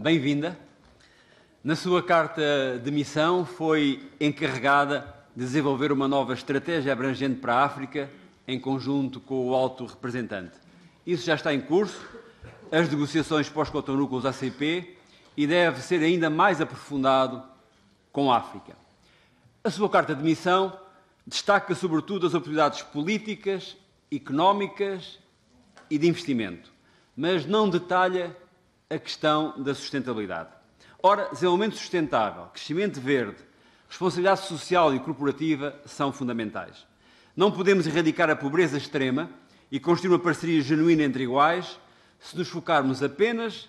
bem-vinda. Na sua carta de missão, foi encarregada de desenvolver uma nova estratégia abrangente para a África, em conjunto com o alto representante. Isso já está em curso, as negociações pós-Cotonou com os ACP e deve ser ainda mais aprofundado com a África. A sua carta de missão destaca sobretudo as oportunidades políticas, económicas e de investimento, mas não detalha a questão da sustentabilidade. Ora, desenvolvimento sustentável, crescimento verde, responsabilidade social e corporativa são fundamentais. Não podemos erradicar a pobreza extrema e construir uma parceria genuína entre iguais se nos focarmos apenas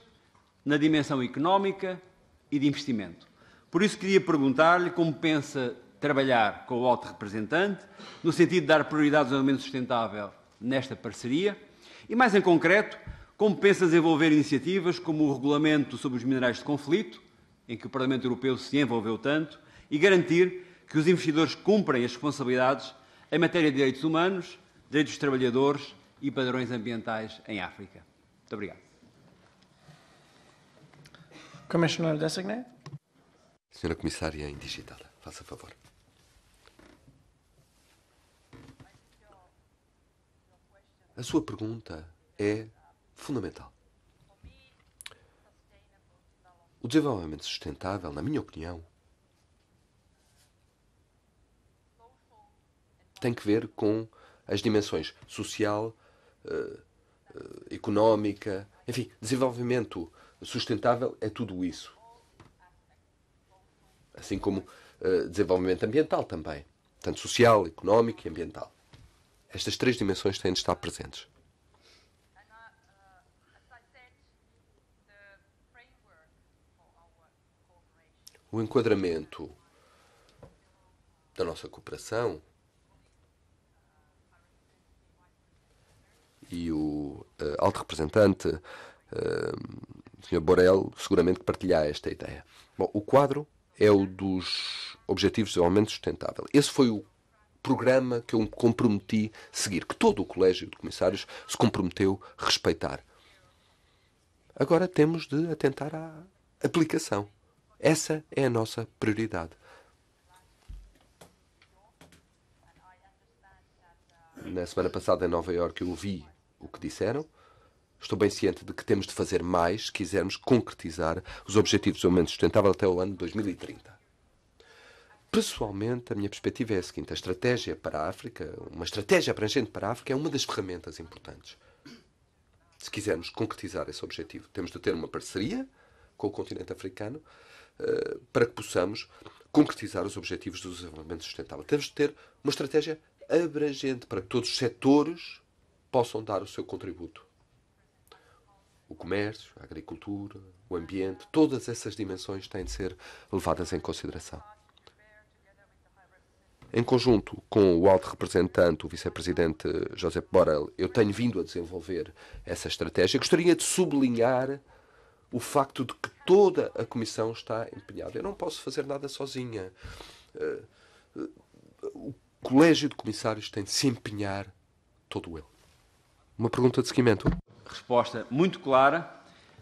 na dimensão económica e de investimento. Por isso, queria perguntar-lhe como pensa trabalhar com o alto representante no sentido de dar prioridade ao desenvolvimento sustentável nesta parceria e, mais em concreto, como pensa desenvolver iniciativas como o Regulamento sobre os Minerais de Conflito, em que o Parlamento Europeu se envolveu tanto, e garantir que os investidores cumprem as responsabilidades em matéria de direitos humanos, direitos dos trabalhadores e padrões ambientais em África. Muito obrigado. Commissioner Designate. Senhora Comissária Indigitada, faça favor. A sua pergunta é fundamental. O desenvolvimento sustentável, na minha opinião, tem que ver com as dimensões social, eh, eh, económica, enfim, desenvolvimento sustentável é tudo isso. Assim como eh, desenvolvimento ambiental também, tanto social, económico e ambiental. Estas três dimensões têm de estar presentes. o enquadramento da nossa cooperação e o uh, alto representante, uh, eh, Sr. Borel, seguramente partilhar esta ideia. Bom, o quadro é o dos Objetivos de Desenvolvimento Sustentável. Esse foi o programa que eu me comprometi a seguir, que todo o Colégio de Comissários se comprometeu a respeitar. Agora temos de atentar à aplicação. Essa é a nossa prioridade. Na semana passada em Nova Iorque eu ouvi o que disseram. Estou bem ciente de que temos de fazer mais se quisermos concretizar os objetivos do aumento sustentável até o ano 2030. Pessoalmente, a minha perspectiva é a seguinte: a estratégia para a África, uma estratégia abrangente para a África, é uma das ferramentas importantes. Se quisermos concretizar esse objetivo, temos de ter uma parceria com o continente africano eh, para que possamos concretizar os objetivos do desenvolvimento sustentável. Temos de ter uma estratégia abrangente para que todos os setores possam dar o seu contributo. O comércio, a agricultura, o ambiente, todas essas dimensões têm de ser levadas em consideração. Em conjunto com o alto representante, o vice-presidente José Borrell, eu tenho vindo a desenvolver essa estratégia. Gostaria de sublinhar o facto de que toda a Comissão está empenhada. Eu não posso fazer nada sozinha. Eh, o Colégio de Comissários tem de se empenhar todo ele. Uma pergunta de seguimento. Resposta muito clara.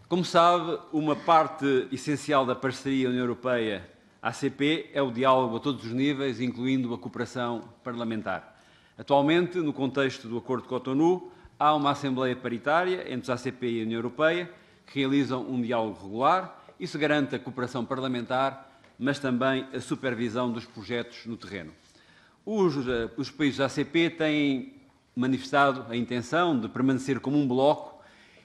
Como sabe, uma parte essencial da parceria União Europeia-ACP é o diálogo a todos os níveis, incluindo a cooperação parlamentar. Atualmente, no contexto do Acordo de Cotonou, há uma Assembleia Paritária entre os ACP e a União Europeia realizam um diálogo regular e se garante a cooperação parlamentar, mas também a supervisão dos projetos no terreno. Os, eh, os países da ACP têm manifestado a intenção de permanecer como um bloco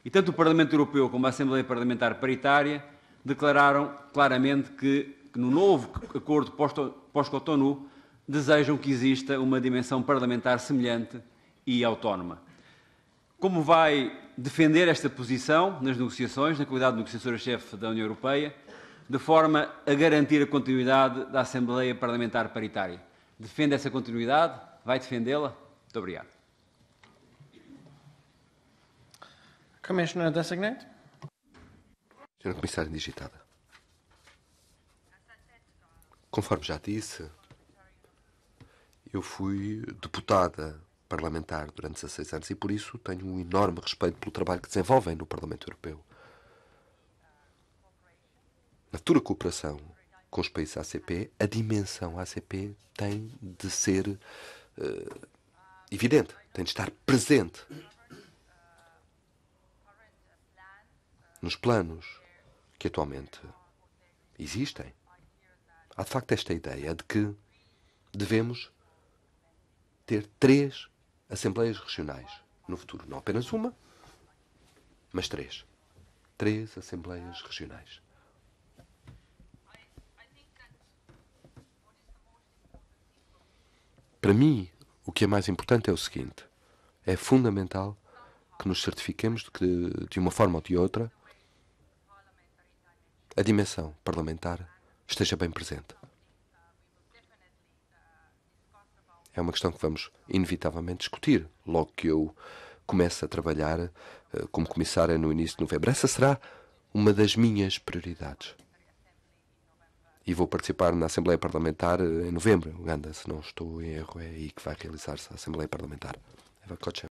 e tanto o Parlamento Europeu como a Assembleia Parlamentar Paritária declararam claramente que, que no novo acordo pós-Cotonou desejam que exista uma dimensão parlamentar semelhante e autónoma. Como vai defender esta posição nas negociações, na qualidade de negociadora-chefe da União Europeia, de forma a garantir a continuidade da Assembleia Parlamentar Paritária. Defende essa continuidade? Vai defendê-la? Muito obrigado. Commissioner Designate. Senhora Comissária Digitada. Conforme já disse, eu fui deputada parlamentar durante 16 anos e por isso tenho um enorme respeito pelo trabalho que desenvolvem no Parlamento Europeu. Na futura cooperação com os países ACP, a dimensão ACP tem de ser uh, evidente, tem de estar presente nos planos que atualmente existem. Há de facto esta ideia de que devemos ter três assembleias regionais. No futuro, não apenas uma, mas três. Três assembleias regionais. Para mim, o que é mais importante é o seguinte: é fundamental que nos certifiquemos de que, de uma forma ou de outra, a dimensão parlamentar esteja bem presente. é uma questão que vamos inevitavelmente discutir logo que eu comece a trabalhar eh, como comissária no início de novembro. Essa será uma das minhas prioridades. E vou participar na Assembleia Parlamentar eh, em novembro, Uganda, se não estou em erro, é aí que vai realizar-se a Assembleia Parlamentar. Eva Kocher.